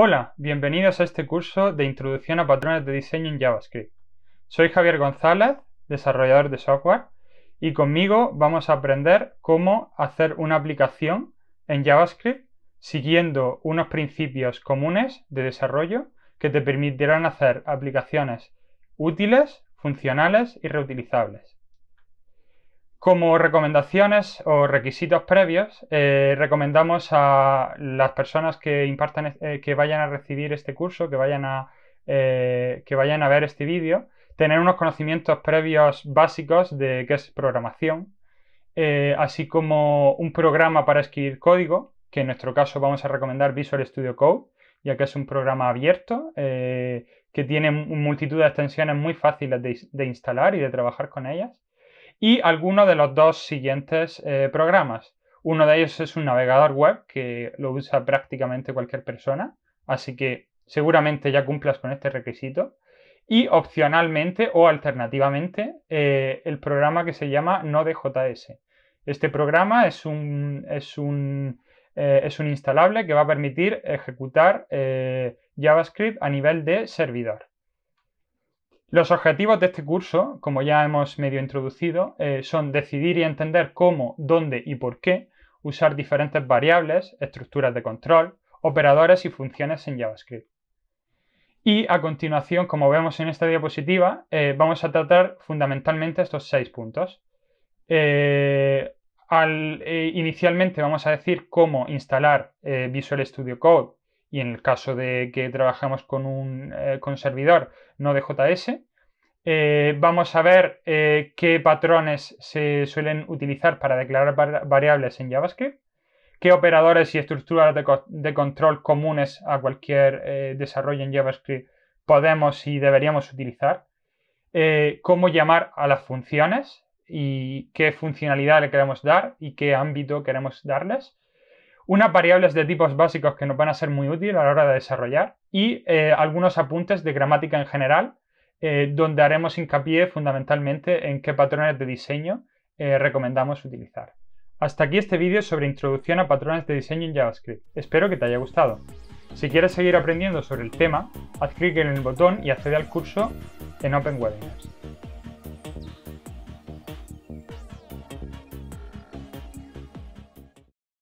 Hola, bienvenidos a este curso de Introducción a Patrones de Diseño en JavaScript. Soy Javier González, desarrollador de software, y conmigo vamos a aprender cómo hacer una aplicación en JavaScript siguiendo unos principios comunes de desarrollo que te permitirán hacer aplicaciones útiles, funcionales y reutilizables. Como recomendaciones o requisitos previos, eh, recomendamos a las personas que impartan, eh, que vayan a recibir este curso, que vayan a, eh, que vayan a ver este vídeo, tener unos conocimientos previos básicos de qué es programación, así como un programa para escribir código, que en nuestro caso vamos a recomendar Visual Studio Code, ya que es un programa abierto que tiene multitud de extensiones muy fáciles de instalar y de trabajar con ellas y alguno de los dos siguientes eh, programas. Uno de ellos es un navegador web que lo usa prácticamente cualquier persona, así que seguramente ya cumplas con este requisito. Y opcionalmente o alternativamente eh, el programa que se llama Node.js. Este programa es un, eh, es un instalable que va a permitir ejecutar JavaScript a nivel de servidor. Los objetivos de este curso, como ya hemos medio introducido, eh, son decidir y entender cómo, dónde y por qué usar diferentes variables, estructuras de control, operadores y funciones en JavaScript. Y a continuación, como vemos en esta diapositiva, eh, vamos a tratar fundamentalmente estos seis puntos. Eh, inicialmente vamos a decir cómo instalar Visual Studio Code y en el caso de que trabajemos con un eh, servidor no de JS, eh, vamos a ver eh, qué patrones se suelen utilizar para declarar variables en JavaScript, qué operadores y estructuras de control comunes a cualquier desarrollo en JavaScript podemos y deberíamos utilizar, cómo llamar a las funciones y qué funcionalidad le queremos dar y qué ámbito queremos darles unas variables de tipos básicos que nos van a ser muy útiles a la hora de desarrollar y eh, algunos apuntes de gramática en general, eh, donde haremos hincapié fundamentalmente en qué patrones de diseño eh, recomendamos utilizar. Hasta aquí este vídeo sobre introducción a patrones de diseño en JavaScript. Espero que te haya gustado. Si quieres seguir aprendiendo sobre el tema, haz clic en el botón y accede al curso en Open Webinars.